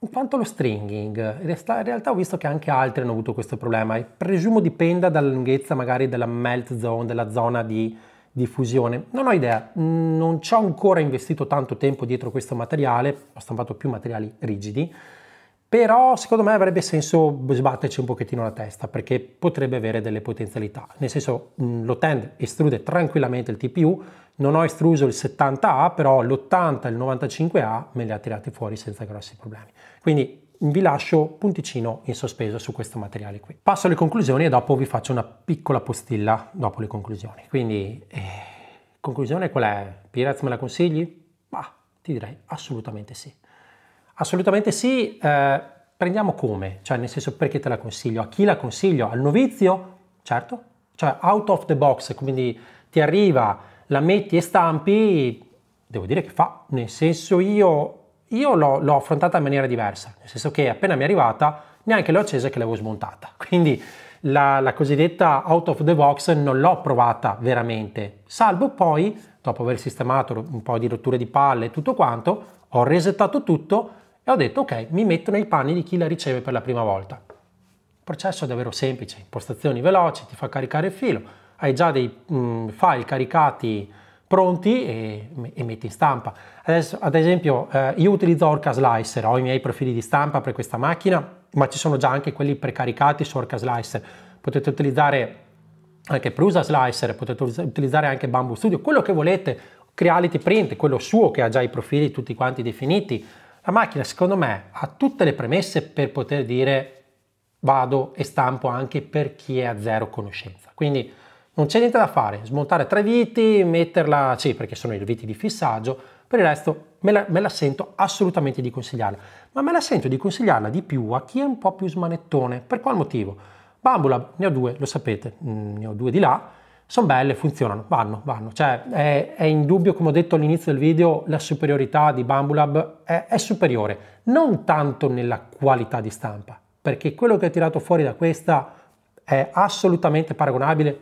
in quanto allo stringing, in realtà ho visto che anche altri hanno avuto questo problema e presumo dipenda dalla lunghezza magari della melt zone, della zona di diffusione. Non ho idea, non ci ho ancora investito tanto tempo dietro questo materiale, ho stampato più materiali rigidi, però secondo me avrebbe senso sbatterci un pochettino la testa perché potrebbe avere delle potenzialità. Nel senso, mm, l'Otend estrude tranquillamente il TPU, non ho estruso il 70A, però l'80 e il 95A me li ha tirati fuori senza grossi problemi. Quindi vi lascio punticino in sospeso su questo materiale qui. Passo alle conclusioni e dopo vi faccio una piccola postilla dopo le conclusioni. Quindi, eh, conclusione qual è? Piraz me la consigli? Bah, ti direi assolutamente sì. Assolutamente sì, eh, prendiamo come, cioè nel senso perché te la consiglio, a chi la consiglio, al novizio, certo, cioè out of the box, quindi ti arriva, la metti e stampi, devo dire che fa, nel senso io, io l'ho, l'ho affrontata in maniera diversa, nel senso che appena mi è arrivata neanche l'ho accesa che l'avevo smontata, quindi la, la, cosiddetta out of the box non l'ho provata veramente, salvo poi, dopo aver sistemato un po' di rotture di palle e tutto quanto, ho resettato tutto, e ho detto, ok, mi metto nei panni di chi la riceve per la prima volta. Il processo è davvero semplice, impostazioni veloci, ti fa caricare il filo, hai già dei mh, file caricati pronti e, e, metti in stampa. Adesso, ad esempio, eh, io utilizzo Orca Slicer, ho i miei profili di stampa per questa macchina, ma ci sono già anche quelli precaricati su Orca Slicer. Potete utilizzare anche Prusa Slicer, potete utilizzare anche Bamboo Studio, quello che volete, Creality Print, quello suo che ha già i profili tutti quanti definiti, la macchina secondo me ha tutte le premesse per poter dire vado e stampo anche per chi è a zero conoscenza. Quindi non c'è niente da fare, smontare tre viti, metterla, sì perché sono i viti di fissaggio, per il resto me la, me la sento assolutamente di consigliarla, ma me la sento di consigliarla di più a chi è un po' più smanettone. Per qual motivo? Bambula ne ho due, lo sapete, mm, ne ho due di là, sono belle, funzionano, vanno, vanno. Cioè, è, è indubbio, come ho detto all'inizio del video, la superiorità di Bambulab è, è superiore, non tanto nella qualità di stampa, perché quello che ho tirato fuori da questa è assolutamente paragonabile,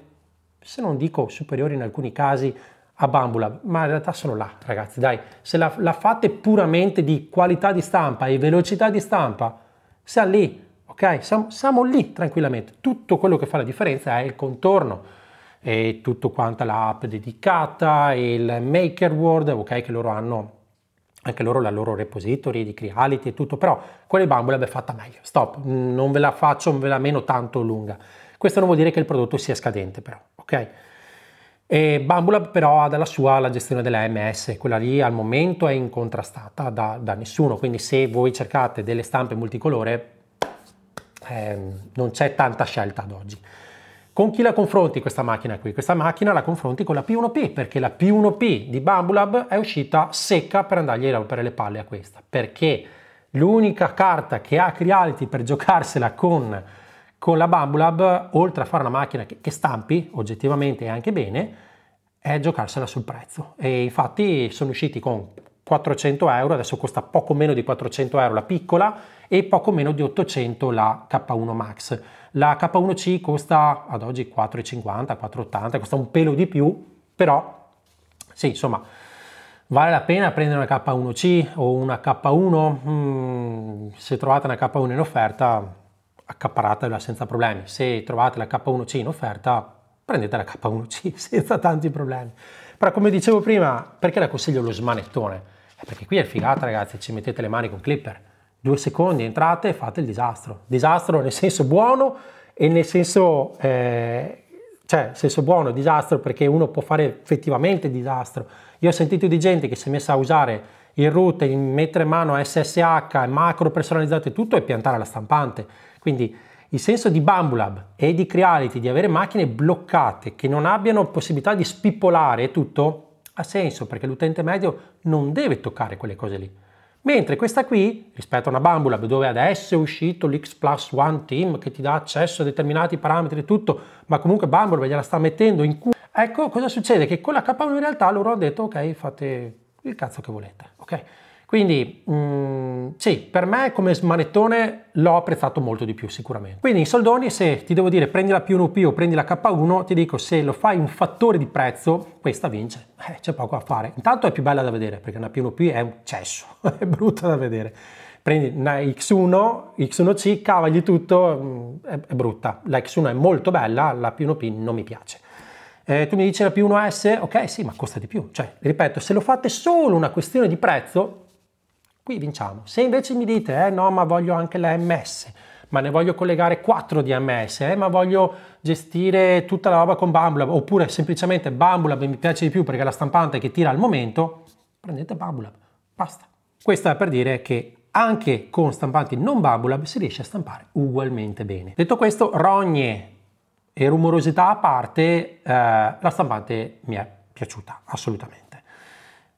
se non dico superiore in alcuni casi, a Bambulab, ma in realtà sono là, ragazzi, dai. Se la, la fate puramente di qualità di stampa e velocità di stampa, siamo lì, ok? Siamo, siamo lì tranquillamente. Tutto quello che fa la differenza è il contorno e tutto quanta la app dedicata, il Maker World, ok, che loro hanno anche loro la loro repository di Creality e tutto, però quella di Bumble l'abbiamo fatta meglio. Stop, non ve la faccio, non ve la meno tanto lunga. Questo non vuol dire che il prodotto sia scadente, però, ok? E Bambulab però ha dalla sua la gestione della MS, quella lì al momento è incontrastata da, da nessuno, quindi se voi cercate delle stampe multicolore eh, non c'è tanta scelta ad oggi. Con chi la confronti questa macchina qui? Questa macchina la confronti con la P1P perché la P1P di Bambulab è uscita secca per andargli a rompere le palle a questa perché l'unica carta che ha Creality per giocarsela con, con la Bambulab, oltre a fare una macchina che, che stampi oggettivamente e anche bene, è giocarsela sul prezzo e infatti sono usciti con 400 euro, adesso costa poco meno di 400 euro la piccola e poco meno di 800 la K1 Max. La K1C costa ad oggi 4,50, 4,80, costa un pelo di più, però sì, insomma, vale la pena prendere una K1C o una K1? Mm, se trovate una K1 in offerta, accaparatela senza problemi. Se trovate la K1C in offerta, prendete la K1C senza tanti problemi. Però come dicevo prima, perché la consiglio lo smanettone? Perché qui è figata ragazzi, ci mettete le mani con clipper. Due secondi entrate e fate il disastro. Disastro nel senso buono e nel senso... Eh, cioè, senso buono, disastro, perché uno può fare effettivamente disastro. Io ho sentito di gente che si è messa a usare il root, mettere mano a SSH, macro personalizzato e tutto e piantare la stampante. Quindi il senso di Bambulab e di Creality, di avere macchine bloccate che non abbiano possibilità di spippolare tutto, ha senso perché l'utente medio non deve toccare quelle cose lì. Mentre questa qui, rispetto a una bambola dove adesso è uscito l'X Plus One Team che ti dà accesso a determinati parametri e tutto, ma comunque bambola gliela sta mettendo in culo, ecco cosa succede? Che con la K1 in realtà loro hanno detto ok fate il cazzo che volete, ok? Quindi mh, mm, sì, per me come manettone l'ho apprezzato molto di più sicuramente. Quindi in soldoni se ti devo dire prendi la P1P o prendi la K1, ti dico se lo fai un fattore di prezzo, questa vince. Eh, c'è poco a fare. Intanto è più bella da vedere perché una P1P è un cesso, è brutta da vedere. Prendi una X1, X1C, cavagli tutto, mm, è, è brutta. La X1 è molto bella, la P1P non mi piace. Eh, tu mi dici la P1S, ok sì, ma costa di più. Cioè, ripeto, se lo fate solo una questione di prezzo, Qui vinciamo. Se invece mi dite, eh no, ma voglio anche la MS, ma ne voglio collegare 4 di MS, eh, ma voglio gestire tutta la roba con Bambulab, oppure semplicemente Bambulab mi piace di più perché è la stampante che tira al momento, prendete Bambulab, basta. Questo è per dire che anche con stampanti non Bambulab si riesce a stampare ugualmente bene. Detto questo, rogne e rumorosità a parte, eh, la stampante mi è piaciuta assolutamente.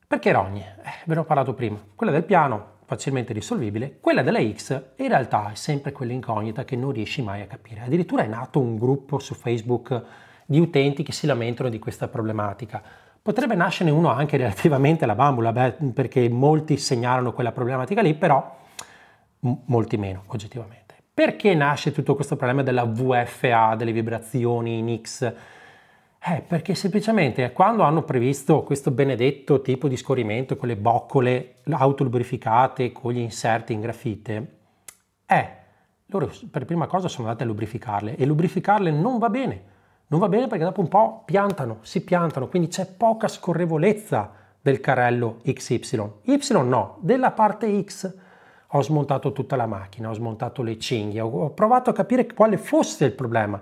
Perché rogne? Eh, ve ne ho parlato prima. Quella del piano, facilmente risolvibile, quella della X in realtà è sempre quell'incognita che non riesci mai a capire. Addirittura è nato un gruppo su Facebook di utenti che si lamentano di questa problematica. Potrebbe nascerne uno anche relativamente alla bambola, beh, perché molti segnalano quella problematica lì, però molti meno oggettivamente. Perché nasce tutto questo problema della VFA, delle vibrazioni in X? Eh, perché semplicemente quando hanno previsto questo benedetto tipo di scorrimento con le boccole autolubrificate, con gli inserti in grafite, eh, loro per prima cosa sono andate a lubrificarle e lubrificarle non va bene. Non va bene perché dopo un po' piantano, si piantano, quindi c'è poca scorrevolezza del carrello XY. Y no, della parte X ho smontato tutta la macchina, ho smontato le cinghie, ho provato a capire quale fosse il problema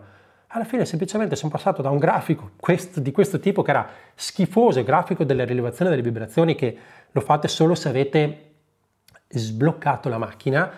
alla fine semplicemente sono passato da un grafico questo, di questo tipo che era schifoso, il grafico della rilevazione delle vibrazioni che lo fate solo se avete sbloccato la macchina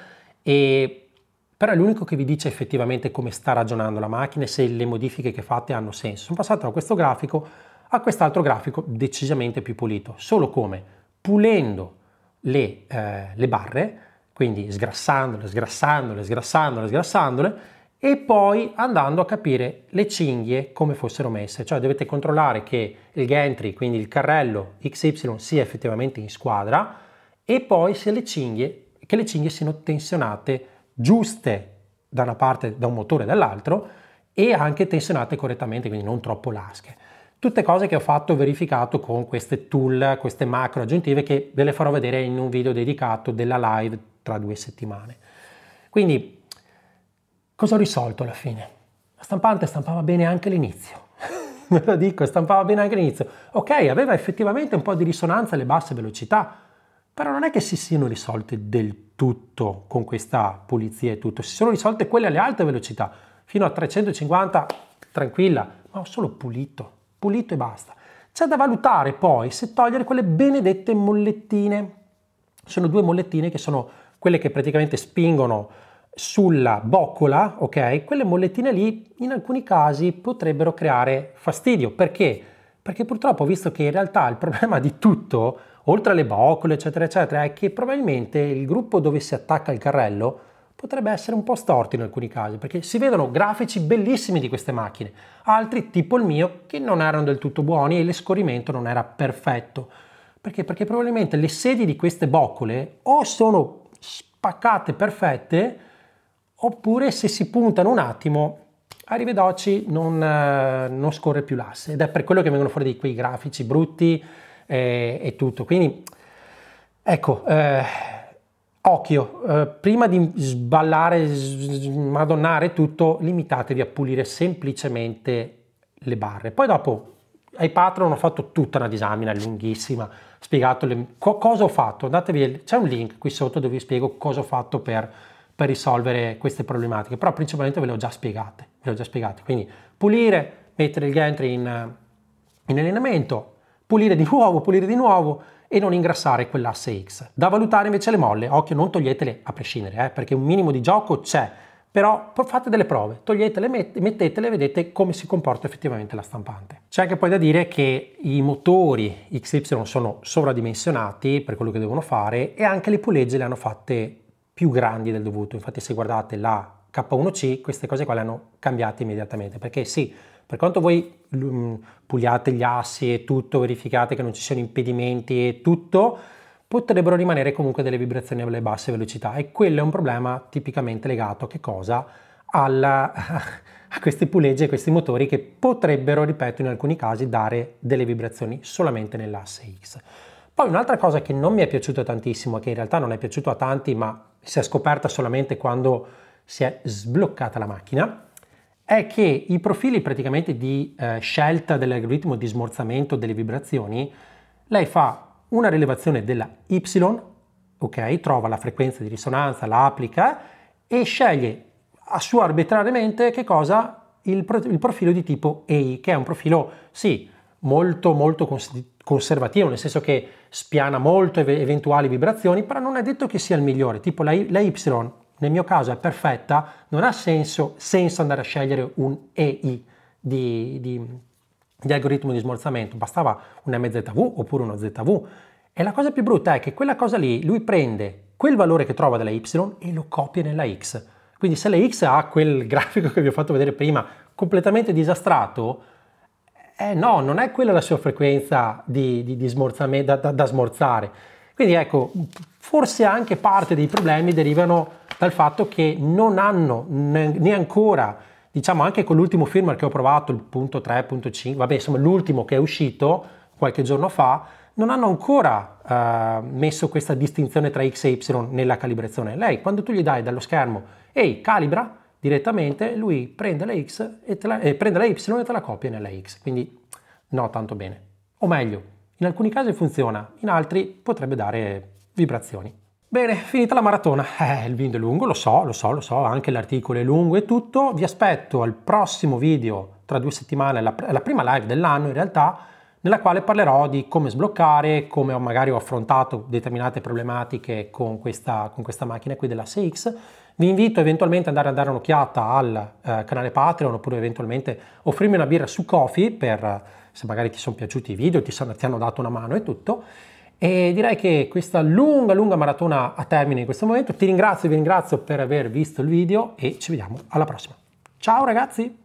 e però è l'unico che vi dice effettivamente come sta ragionando la macchina e se le modifiche che fate hanno senso. Sono passato da questo grafico a quest'altro grafico decisamente più pulito, solo come pulendo le, eh, le barre, quindi sgrassandole, sgrassandole, sgrassandole, sgrassandole e poi andando a capire le cinghie come fossero messe, cioè dovete controllare che il gantry, quindi il carrello XY sia effettivamente in squadra e poi se le cinghie, che le cinghie siano tensionate giuste da una parte, da un motore e dall'altro e anche tensionate correttamente, quindi non troppo lasche. Tutte cose che ho fatto e verificato con queste tool, queste macro aggiuntive che ve le farò vedere in un video dedicato della live tra due settimane. Quindi Cosa ho risolto alla fine? La stampante stampava bene anche all'inizio. Ve lo dico, stampava bene anche all'inizio. Ok, aveva effettivamente un po' di risonanza alle basse velocità, però non è che si siano risolte del tutto con questa pulizia e tutto, si sono risolte quelle alle alte velocità, fino a 350 tranquilla, ma ho solo pulito, pulito e basta. C'è da valutare poi se togliere quelle benedette mollettine. Sono due mollettine che sono quelle che praticamente spingono sulla boccola, ok? Quelle mollettine lì in alcuni casi potrebbero creare fastidio. Perché? Perché purtroppo, visto che in realtà il problema di tutto, oltre alle boccole, eccetera, eccetera, è che probabilmente il gruppo dove si attacca il carrello potrebbe essere un po' storto in alcuni casi, perché si vedono grafici bellissimi di queste macchine, altri tipo il mio che non erano del tutto buoni e l'escorimento non era perfetto. Perché? Perché probabilmente le sedi di queste boccole o sono spaccate perfette, oppure se si puntano un attimo, arrivederci, non, eh, non scorre più l'asse ed è per quello che vengono fuori di quei grafici brutti e, eh, e tutto. Quindi ecco, eh, occhio, eh, prima di sballare, madonnare tutto, limitatevi a pulire semplicemente le barre. Poi dopo ai patron ho fatto tutta una disamina lunghissima, spiegato le, co cosa ho fatto, andatevi, c'è un link qui sotto dove vi spiego cosa ho fatto per per risolvere queste problematiche, però principalmente ve le ho già spiegate, ve le ho già spiegate. Quindi pulire, mettere il gantry in, eh, in allenamento, pulire di nuovo, pulire di nuovo e non ingrassare quell'asse X. Da valutare invece le molle, occhio non toglietele a prescindere, eh, perché un minimo di gioco c'è, però fate delle prove, toglietele, mettetele e vedete come si comporta effettivamente la stampante. C'è anche poi da dire che i motori XY sono sovradimensionati per quello che devono fare e anche le pulegge le hanno fatte più grandi del dovuto. Infatti se guardate la K1C queste cose qua le hanno cambiate immediatamente perché sì, per quanto voi mm, puliate gli assi e tutto, verificate che non ci siano impedimenti e tutto, potrebbero rimanere comunque delle vibrazioni alle basse velocità e quello è un problema tipicamente legato a che cosa? Alla, a queste pulegge, a questi motori che potrebbero, ripeto, in alcuni casi dare delle vibrazioni solamente nell'asse X. Poi un'altra cosa che non mi è piaciuta tantissimo, che in realtà non è piaciuto a tanti, ma si è scoperta solamente quando si è sbloccata la macchina, è che i profili praticamente di eh, scelta dell'algoritmo di smorzamento delle vibrazioni, lei fa una rilevazione della Y, ok, trova la frequenza di risonanza, la applica e sceglie a suo arbitrariamente che cosa? Il, pro il profilo di tipo EI, che è un profilo, sì, molto molto conservativa, nel senso che spiana molto ev- eventuali vibrazioni, però non è detto che sia il migliore, tipo la, y, la Y nel mio caso è perfetta, non ha senso, senso andare a scegliere un EI di, di, di algoritmo di smorzamento, bastava un MZV oppure uno ZV. E la cosa più brutta è che quella cosa lì, lui prende quel valore che trova della Y e lo copia nella X. Quindi se la X ha quel grafico che vi ho fatto vedere prima completamente disastrato, eh no, non è quella la sua frequenza di, di, di smorzamento, da, da, da smorzare. Quindi ecco, forse anche parte dei problemi derivano dal fatto che non hanno né ancora, diciamo anche con l'ultimo firmware che ho provato, il punto 3.5, vabbè insomma l'ultimo che è uscito qualche giorno fa, non hanno ancora eh, messo questa distinzione tra X e Y nella calibrazione. Lei quando tu gli dai dallo schermo, ehi calibra, direttamente, lui prende la, X e la, eh, prende la Y e te la copia nella X, quindi no tanto bene. O meglio, in alcuni casi funziona, in altri potrebbe dare vibrazioni. Bene, finita la maratona. Eh, il video è lungo, lo so, lo so, lo so, anche l'articolo è lungo e tutto. Vi aspetto al prossimo video tra due settimane, la, la prima live dell'anno in realtà, nella quale parlerò di come sbloccare, come magari ho affrontato determinate problematiche con questa, con questa macchina qui della 6X vi invito eventualmente ad andare a dare un'occhiata al eh, canale Patreon oppure eventualmente offrirmi una birra su Kofi per eh, se magari ti sono piaciuti i video, ti, sono, ti hanno dato una mano e tutto. E direi che questa lunga, lunga maratona ha termine in questo momento. Ti ringrazio, vi ringrazio per aver visto il video e ci vediamo alla prossima. Ciao ragazzi!